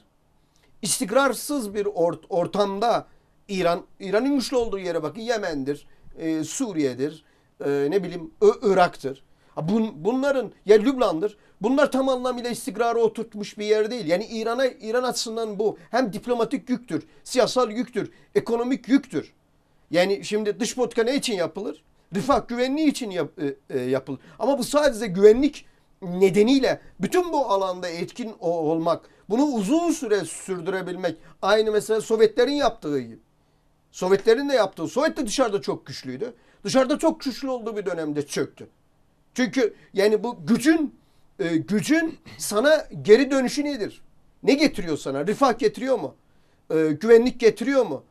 istikrarsız bir ort ortamda İran İran'ın güçlü olduğu yere bakın Yemen'dir, e, Suriye'dir, e, ne bileyim Irak'tır. Bun, bunların ya Lübnan'dır. Bunlar tam anlamıyla istikrarı oturtmuş bir yer değil. Yani İran'a İran açısından bu hem diplomatik yüktür, siyasal yüktür, ekonomik yüktür. Yani şimdi dış politika ne için yapılır? Rifah güvenliği için yap, e, e yapılır. Ama bu sadece güvenlik nedeniyle bütün bu alanda etkin olmak, bunu uzun süre sürdürebilmek aynı mesela Sovyetlerin yaptığı gibi. Sovyetlerin de yaptığı, Sovyet de dışarıda çok güçlüydü. Dışarıda çok güçlü olduğu bir dönemde çöktü. Çünkü yani bu gücün e, gücün sana geri dönüşü nedir? Ne getiriyor sana? Rifah getiriyor mu? E, güvenlik getiriyor mu?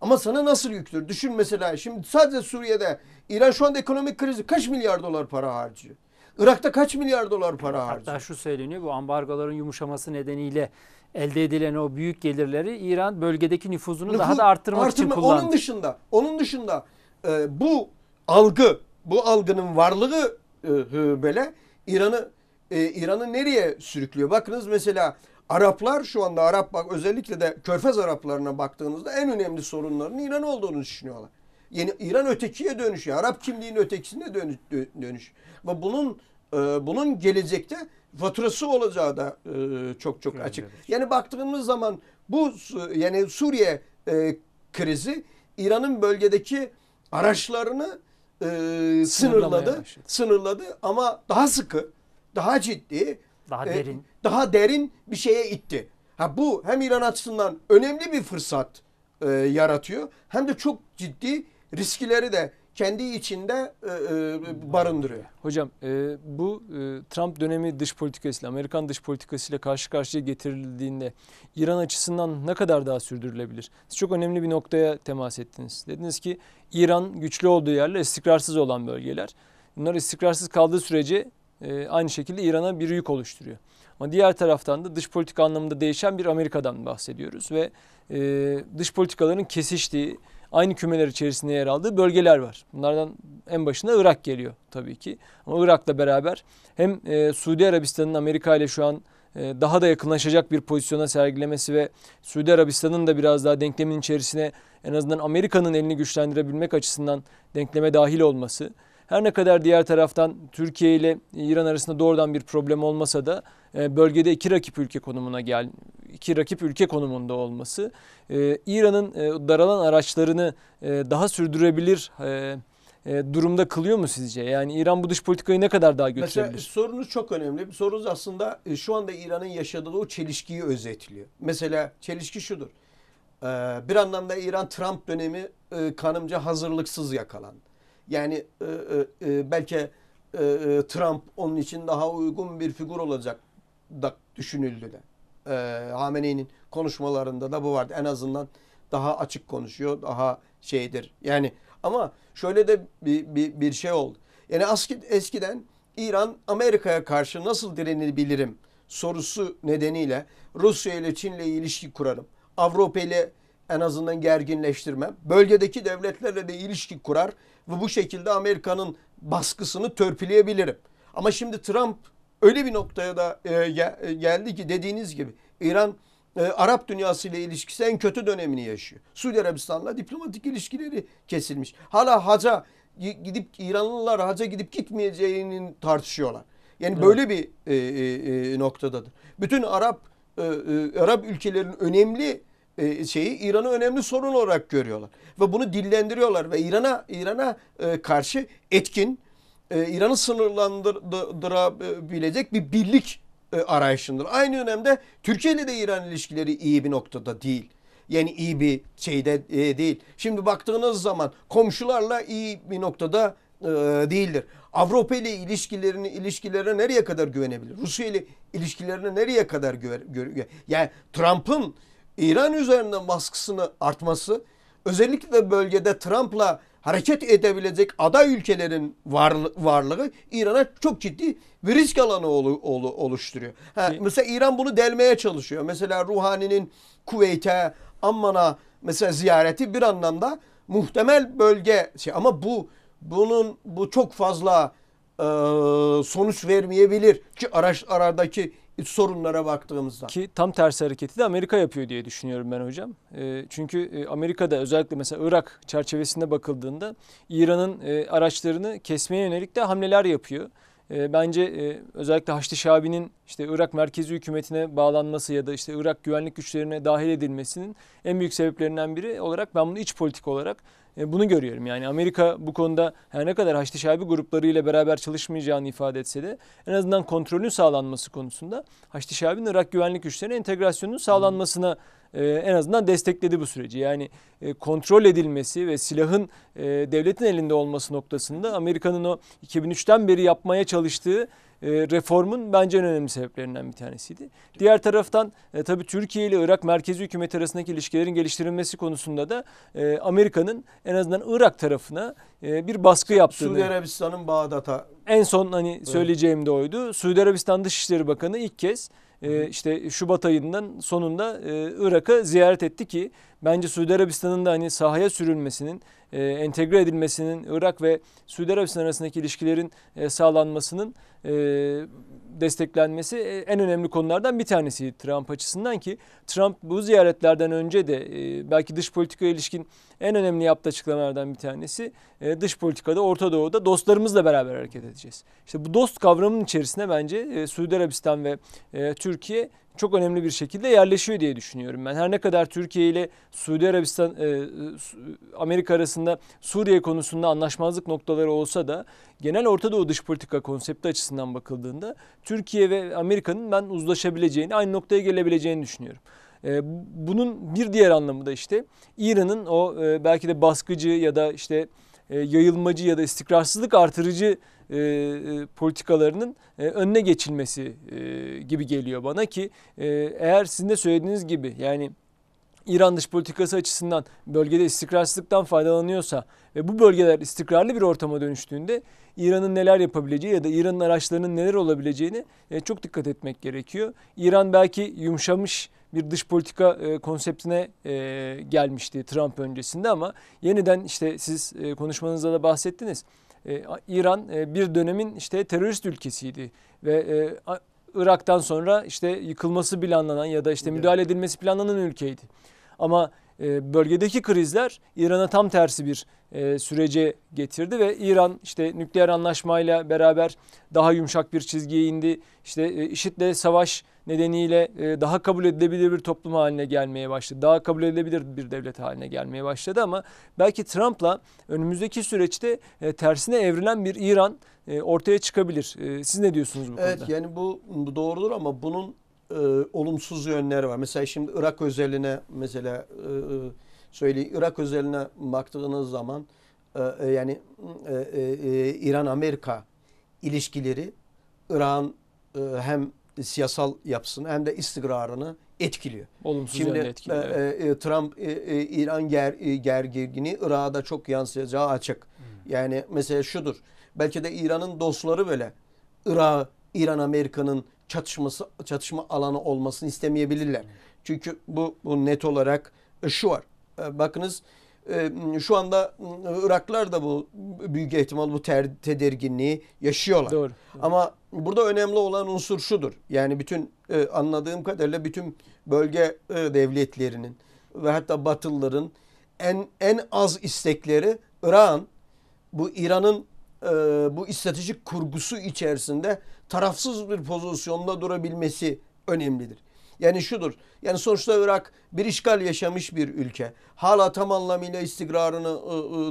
Ama sana nasıl yüktür? Düşün mesela şimdi sadece Suriye'de İran şu anda ekonomik krizi kaç milyar dolar para harcıyor? Irak'ta kaç milyar dolar para harcıyor? Hatta şu söyleniyor bu ambargoların yumuşaması nedeniyle elde edilen o büyük gelirleri İran bölgedeki nüfuzunu Nüfuz, daha da arttırmak artırma, için kullandı. Onun dışında, onun dışında e, bu algı, bu algının varlığı ıı, ıı, böyle İran'ı e, İran'ı nereye sürüklüyor? Bakınız mesela Araplar şu anda Arap bak özellikle de Körfez Araplarına baktığınızda en önemli sorunların İran olduğunu düşünüyorlar. Yani İran ötekiye dönüşüyor. Arap kimliğinin ötekisine dönüş, dönüş. Ve bunun e, bunun gelecekte faturası olacağı da e, çok çok açık. Yani baktığımız zaman bu yani Suriye krizi İran'ın bölgedeki araçlarını e, sınırladı, sınırladı ama daha sıkı, daha ciddi, daha e, derin, daha derin bir şeye itti. Ha bu hem İran açısından önemli bir fırsat e, yaratıyor hem de çok ciddi riskleri de kendi içinde e, e, barındırıyor. Hocam e, bu e, Trump dönemi dış politikasıyla, Amerikan dış politikasıyla karşı karşıya getirildiğinde İran açısından ne kadar daha sürdürülebilir? Siz çok önemli bir noktaya temas ettiniz. Dediniz ki İran güçlü olduğu yerler istikrarsız olan bölgeler. Bunlar istikrarsız kaldığı sürece e, aynı şekilde İran'a bir yük oluşturuyor. Ama diğer taraftan da dış politika anlamında değişen bir Amerika'dan bahsediyoruz ve e, dış politikaların kesiştiği, aynı kümeler içerisinde yer aldığı bölgeler var. Bunlardan en başında Irak geliyor tabii ki. Ama Irak'la beraber hem e, Suudi Arabistan'ın Amerika ile şu an e, daha da yakınlaşacak bir pozisyona sergilemesi ve Suudi Arabistan'ın da biraz daha denklemin içerisine en azından Amerika'nın elini güçlendirebilmek açısından denkleme dahil olması her ne kadar diğer taraftan Türkiye ile İran arasında doğrudan bir problem olmasa da e, bölgede iki rakip ülke konumuna gel iki rakip ülke konumunda olması e, İran'ın e, daralan araçlarını daha sürdürebilir durumda kılıyor mu sizce? Yani İran bu dış politikayı ne kadar daha götürebilir? Mesela sorunuz çok önemli. Sorunuz aslında şu anda İran'ın yaşadığı o çelişkiyi özetliyor. Mesela çelişki şudur. Bir anlamda İran Trump dönemi kanımca hazırlıksız yakalandı. Yani e, e, e belki e, e, Trump onun için daha uygun bir figür olacak da düşünüldü de. E, Hamene'nin konuşmalarında da bu vardı. En azından daha açık konuşuyor, daha şeydir. Yani ama şöyle de bir, bir, bir şey oldu. Yani eski eskiden İran Amerika'ya karşı nasıl direnebilirim sorusu nedeniyle Rusya ile Çin ile ilişki kurarım. Avrupa ile en azından gerginleştirmem. Bölgedeki devletlerle de ilişki kurar ve bu şekilde Amerika'nın baskısını törpüleyebilirim. Ama şimdi Trump öyle bir noktaya da e, e, geldi ki dediğiniz gibi İran e, Arap dünyası ile ilişkisi en kötü dönemini yaşıyor. Suudi Arabistan'la diplomatik ilişkileri kesilmiş. Hala haca gidip İranlılar haca gidip gitmeyeceğini tartışıyorlar. Yani evet. böyle bir e, e, e, noktadadır. Bütün Arap e, e, Arap ülkelerin önemli e, şeyi İran'ı önemli sorun olarak görüyorlar ve bunu dillendiriyorlar ve İran'a İran'a e, karşı etkin e, İran'ı sınırlandırabilecek bir birlik arayışındır. Aynı dönemde Türkiye ile de İran ilişkileri iyi bir noktada değil. Yani iyi bir şeyde değil. Şimdi baktığınız zaman komşularla iyi bir noktada değildir. Avrupa ile ilişkilerini ilişkilerine nereye kadar güvenebilir? Rusya ile ilişkilerine nereye kadar güven? Gö- yani Trump'ın İran üzerinden baskısını artması özellikle bölgede Trump'la hareket edebilecek aday ülkelerin varlığı, İran'a çok ciddi bir risk alanı oluşturuyor. Ha, mesela İran bunu delmeye çalışıyor. Mesela Ruhani'nin Kuveyt'e, Amman'a mesela ziyareti bir anlamda muhtemel bölge şey ama bu bunun bu çok fazla e, sonuç vermeyebilir ki araç aradaki sorunlara baktığımızda. Ki tam tersi hareketi de Amerika yapıyor diye düşünüyorum ben hocam. Ee, e, çünkü Amerika'da özellikle mesela Irak çerçevesinde bakıldığında İran'ın e, araçlarını kesmeye yönelik de hamleler yapıyor. E, bence e, özellikle Haçlı Şabi'nin işte Irak merkezi hükümetine bağlanması ya da işte Irak güvenlik güçlerine dahil edilmesinin en büyük sebeplerinden biri olarak ben bunu iç politik olarak e, bunu görüyorum. Yani Amerika bu konuda her ne kadar Haçlı Şabi gruplarıyla beraber çalışmayacağını ifade etse de en azından kontrolün sağlanması konusunda Haçlı Şabi'nin Irak güvenlik güçlerine entegrasyonun sağlanmasına e, en azından destekledi bu süreci. Yani e, kontrol edilmesi ve silahın devletin elinde olması noktasında Amerika'nın o 2003'ten beri yapmaya çalıştığı ee, reformun bence en önemli sebeplerinden bir tanesiydi. Diğer taraftan e, tabii Türkiye ile Irak merkezi hükümet arasındaki ilişkilerin geliştirilmesi konusunda da e, Amerika'nın en azından Irak tarafına e, bir baskı yaptığını. Suudi Arabistan'ın Bağdat'a. En son hani söyleyeceğim de oydu. Suudi Arabistan Dışişleri Bakanı ilk kez e, işte Şubat ayından sonunda Irak'ı ziyaret etti ki bence Suudi Arabistan'ın da hani sahaya sürülmesinin e, entegre edilmesinin, Irak ve Suudi Arabistan arasındaki ilişkilerin e, sağlanmasının e, desteklenmesi e, en önemli konulardan bir tanesi Trump açısından ki Trump bu ziyaretlerden önce de e, belki dış politika ilişkin en önemli yaptığı açıklamalardan bir tanesi e, dış politikada Orta Doğu'da dostlarımızla beraber hareket edeceğiz. İşte bu dost kavramının içerisine bence e, Suudi Arabistan ve e, Türkiye çok önemli bir şekilde yerleşiyor diye düşünüyorum ben. Her ne kadar Türkiye ile Suudi Arabistan, e, Amerika arasında Suriye konusunda anlaşmazlık noktaları olsa da genel Orta Doğu dış politika konsepti açısından bakıldığında Türkiye ve Amerika'nın ben uzlaşabileceğini, aynı noktaya gelebileceğini düşünüyorum. E, bunun bir diğer anlamı da işte İran'ın o e, belki de baskıcı ya da işte e, yayılmacı ya da istikrarsızlık artırıcı e, e, politikalarının e, önüne geçilmesi e, gibi geliyor bana ki e, eğer sizin de söylediğiniz gibi yani İran dış politikası açısından bölgede istikrarsızlıktan faydalanıyorsa ve bu bölgeler istikrarlı bir ortama dönüştüğünde İran'ın neler yapabileceği ya da İran'ın araçlarının neler olabileceğini e, çok dikkat etmek gerekiyor. İran belki yumuşamış bir dış politika e, konseptine e, gelmişti Trump öncesinde ama yeniden işte siz e, konuşmanızda da bahsettiniz. E, İran e, bir dönemin işte terörist ülkesiydi ve e, Irak'tan sonra işte yıkılması planlanan ya da işte müdahale edilmesi planlanan ülkeydi. Ama ee, bölgedeki krizler İran'a tam tersi bir e, sürece getirdi ve İran işte nükleer anlaşmayla beraber daha yumuşak bir çizgiye indi. İşte e, IŞİD'le savaş nedeniyle e, daha kabul edilebilir bir toplum haline gelmeye başladı. Daha kabul edilebilir bir devlet haline gelmeye başladı ama belki Trump'la önümüzdeki süreçte tersine evrilen bir İran ortaya çıkabilir. Siz ne diyorsunuz bu evet, konuda? Evet yani bu doğrudur ama bunun e, olumsuz yönleri var. Mesela şimdi Irak özeline mesela e, e söyleyeyim Irak özeline baktığınız zaman e, e yani e, e, e İran Amerika ilişkileri İran e, hem siyasal yapısını hem de istikrarını etkiliyor. Olumsuz Şimdi, yönde etkiliyor. E, e, Trump e, e, İran ger, e, gergini Irak'a da çok yansıyacağı açık. Hmm. Yani mesela şudur. Belki de İran'ın dostları böyle Irak, İran Amerika'nın çatışması çatışma alanı olmasını istemeyebilirler. Çünkü bu, bu net olarak e, şu var. E, bakınız e, şu anda Iraklar da bu büyük ihtimal bu ter, tedirginliği yaşıyorlar. Doğru, doğru. Ama burada önemli olan unsur şudur. Yani bütün anladığım kadarıyla bütün bölge devletlerinin ve hatta Batılıların en en az istekleri İran bu İran'ın e, bu istatistik kurgusu içerisinde tarafsız bir pozisyonda durabilmesi önemlidir. Yani şudur. Yani sonuçta Irak bir işgal yaşamış bir ülke. Hala tam anlamıyla istikrarını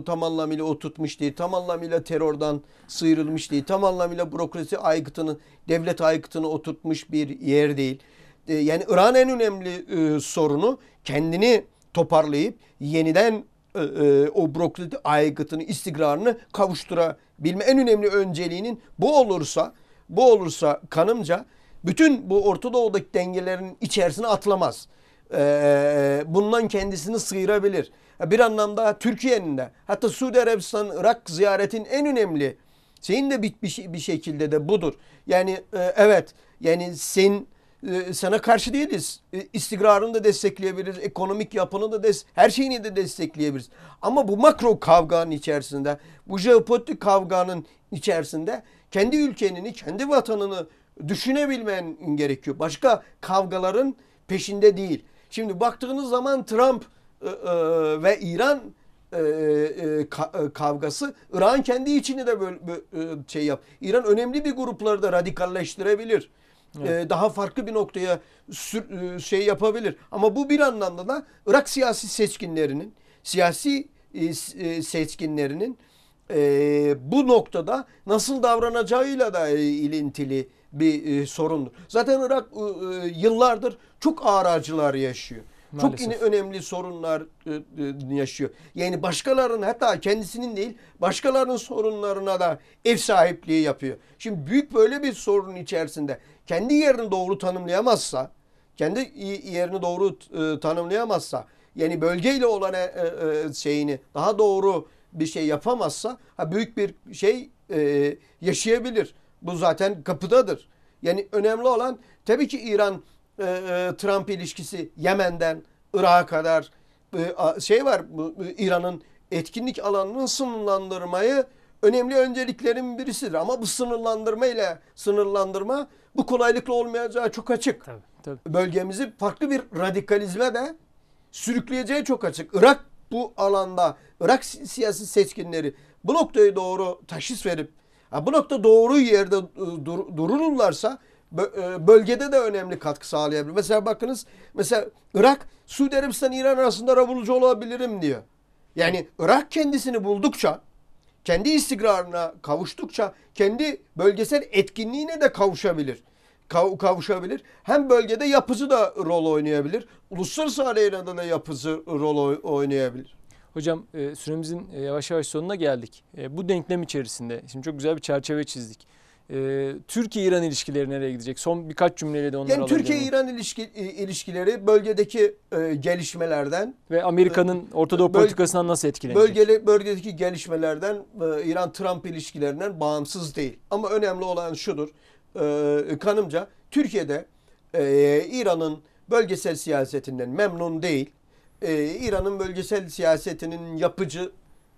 tam anlamıyla oturtmuş değil. Tam anlamıyla terörden sıyrılmış değil. Tam anlamıyla bürokrasi aygıtını, devlet aygıtını oturtmuş bir yer değil. E, yani İran en önemli ıı, sorunu kendini toparlayıp yeniden o bürokrasi aygıtını, istikrarını kavuştura bilme en önemli önceliğinin bu olursa, bu olursa kanımca bütün bu Orta Doğu'daki dengelerin içerisine atlamaz. Ee, bundan kendisini sıyırabilir. Bir anlamda Türkiye'nin de hatta Suudi Arabistan Irak ziyaretin en önemli şeyin de bir, şey, bir, şekilde de budur. Yani e, evet yani senin ee, sana karşı değiliz. Ee, istikrarını da destekleyebiliriz. Ekonomik yapını da des her şeyini de destekleyebiliriz. Ama bu makro kavganın içerisinde, bu jeopolitik kavganın içerisinde kendi ülkenini, kendi vatanını düşünebilmen gerekiyor. Başka kavgaların peşinde değil. Şimdi baktığınız zaman Trump e, e, ve İran e, kavgası İran kendi içinde de böyle şey yap. İran önemli bir grupları da radikalleştirebilir. Evet. Ee, daha farklı bir noktaya e, şey yapabilir. Ama bu bir anlamda da Irak siyasi seçkinlerinin, siyasi e, e, seçkinlerinin bu noktada nasıl davranacağıyla da ilintili bir sorundur. Zaten Irak yıllardır çok ağır acılar yaşıyor. Çok yine önemli sorunlar e, e, yaşıyor. Yani başkalarının hatta kendisinin değil başkalarının sorunlarına da ev sahipliği yapıyor. Şimdi büyük böyle bir sorun içerisinde kendi yerini doğru tanımlayamazsa, kendi yerini doğru e, tanımlayamazsa, yani bölgeyle olan şeyini daha doğru bir şey yapamazsa ha büyük bir şey yaşayabilir. Bu zaten kapıdadır. Yani önemli olan tabii ki İran e, e, Trump ilişkisi Yemen'den Irak'a kadar e, şey var bu, İran'ın etkinlik alanının sınırlandırmayı önemli önceliklerin birisidir. Ama bu sınırlandırma ile sınırlandırma bu kolaylıkla olmayacağı çok açık. Tabii, tabii. Bölgemizi farklı bir radikalizme de sürükleyeceği çok açık. Irak bu alanda Irak siyasi seçkinleri bu noktaya doğru taşis verip bu nokta doğru yerde dur, dururlarsa e, bölgede de önemli katkı sağlayabilir. Mesela bakınız mesela Irak Suudi Arabistan İran arasında arabulucu olabilirim diyor. Yani Irak kendisini buldukça kendi istikrarına kavuştukça kendi bölgesel etkinliğine de kavuşabilir. Kav kavuşabilir. Hem bölgede yapısı da rol oynayabilir. Uluslararası arenada da yapısı rol oynayabilir. Hocam e, süremizin e, yavaş yavaş sonuna geldik. Bu denklem içerisinde şimdi çok güzel bir çerçeve çizdik. Ee, Türkiye-İran ilişkileri nereye gidecek? Son birkaç cümleyle de onları yani Türkiye-İran ilişki, e, ilişkileri bölgedeki e, gelişmelerden ve Amerika'nın e, Orta Doğu politikasından nasıl etkilenecek? Bölgeli, bölgedeki gelişmelerden e, İran-Trump ilişkilerinden bağımsız değil. Ama önemli olan şudur. E, kanımca Türkiye'de e, İran'ın bölgesel siyasetinden memnun değil. E, İran'ın bölgesel siyasetinin yapıcı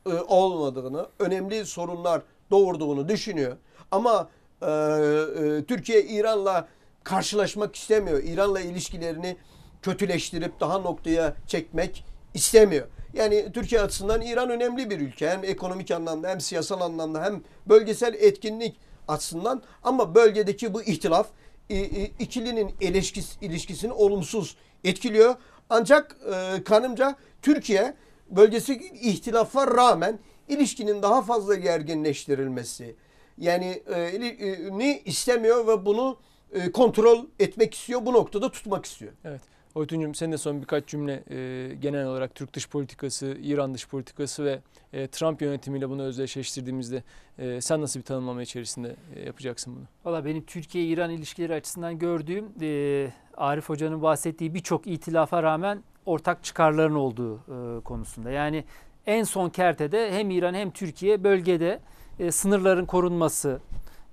e, olmadığını, önemli sorunlar doğurduğunu düşünüyor. Ama ee, e, Türkiye İran'la karşılaşmak istemiyor. İran'la ilişkilerini kötüleştirip daha noktaya çekmek istemiyor. Yani Türkiye açısından İran önemli bir ülke. Hem ekonomik anlamda hem siyasal anlamda hem bölgesel etkinlik açısından ama bölgedeki bu ihtilaf ikilinin ilişkisi, ilişkisini olumsuz etkiliyor. Ancak e, kanımca Türkiye bölgesi ihtilafa rağmen ilişkinin daha fazla gerginleştirilmesi, yani e, e, ni istemiyor ve bunu e, kontrol etmek istiyor. Bu noktada tutmak istiyor. Evet. Oytuncuğum sen de son birkaç cümle e, genel olarak Türk dış politikası, İran dış politikası ve e, Trump yönetimiyle bunu özdeşleştirdiğimizde e, sen nasıl bir tanımlama içerisinde e, yapacaksın bunu? Valla benim Türkiye-İran ilişkileri açısından gördüğüm e, Arif Hoca'nın bahsettiği birçok itilafa rağmen ortak çıkarların olduğu e, konusunda. Yani en son kertede hem İran hem Türkiye bölgede e, sınırların korunması,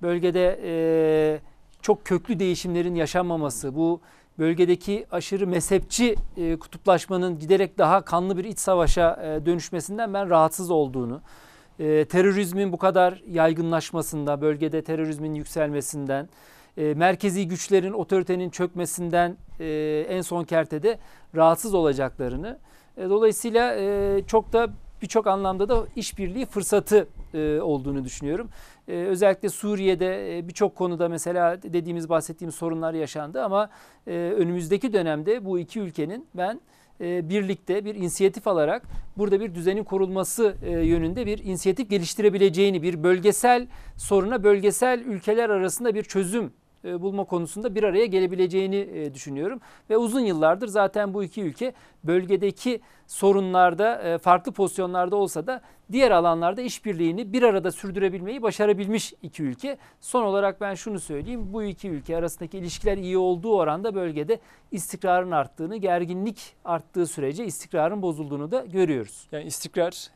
bölgede e, çok köklü değişimlerin yaşanmaması, bu bölgedeki aşırı mezhepçi e, kutuplaşmanın giderek daha kanlı bir iç savaşa e, dönüşmesinden ben rahatsız olduğunu, e, terörizmin bu kadar yaygınlaşmasında, bölgede terörizmin yükselmesinden, e, merkezi güçlerin, otoritenin çökmesinden e, en son kertede rahatsız olacaklarını, e, dolayısıyla e, çok da birçok anlamda da işbirliği fırsatı e, olduğunu düşünüyorum. E, özellikle Suriye'de e, birçok konuda mesela dediğimiz bahsettiğim sorunlar yaşandı ama e, önümüzdeki dönemde bu iki ülkenin ben e, birlikte bir inisiyatif alarak burada bir düzenin kurulması e, yönünde bir inisiyatif geliştirebileceğini, bir bölgesel soruna bölgesel ülkeler arasında bir çözüm e, bulma konusunda bir araya gelebileceğini e, düşünüyorum. Ve uzun yıllardır zaten bu iki ülke bölgedeki sorunlarda e, farklı pozisyonlarda olsa da diğer alanlarda işbirliğini bir arada sürdürebilmeyi başarabilmiş iki ülke. Son olarak ben şunu söyleyeyim. Bu iki ülke arasındaki ilişkiler iyi olduğu oranda bölgede istikrarın arttığını, gerginlik arttığı sürece istikrarın bozulduğunu da görüyoruz. Yani istikrar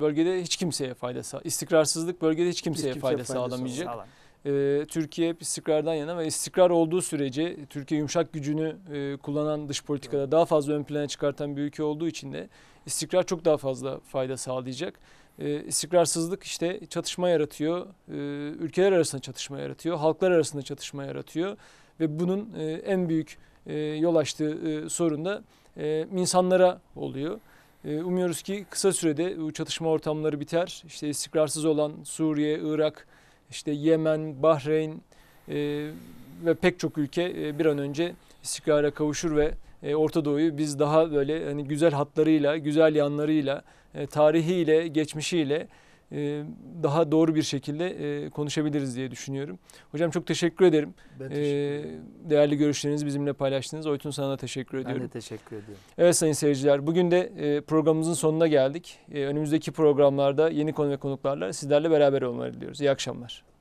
bölgede hiç kimseye fayda sağ, istikrarsızlık bölgede hiç kimseye, hiç kimseye fayda, fayda sağlamayacak. Sağlamayacak e, Türkiye istikrardan yana ve istikrar olduğu sürece Türkiye yumuşak gücünü e, kullanan dış politikada daha fazla ön plana çıkartan bir ülke olduğu için de istikrar çok daha fazla fayda sağlayacak. E, istikrarsızlık işte çatışma yaratıyor, e, ülkeler arasında çatışma yaratıyor, halklar arasında çatışma yaratıyor ve bunun e, en büyük e, yol açtığı e, sorun da e, insanlara oluyor. E, umuyoruz ki kısa sürede bu çatışma ortamları biter. İşte istikrarsız olan Suriye, Irak, işte Yemen, Bahreyn e, ve pek çok ülke e, bir an önce istikrara kavuşur ve e, Orta Doğu'yu biz daha böyle hani güzel hatlarıyla, güzel yanlarıyla, e, tarihiyle, geçmişiyle e, daha doğru bir şekilde e, konuşabiliriz diye düşünüyorum. Hocam çok teşekkür ederim. Ben e, teşekkür ederim. Değerli görüşlerinizi bizimle paylaştınız. Oytun sana da teşekkür ediyorum. Ben de teşekkür ediyorum. Evet sayın seyirciler bugün de programımızın sonuna geldik. Önümüzdeki programlarda yeni konu ve konuklarla sizlerle beraber olmayı diliyoruz. İyi akşamlar.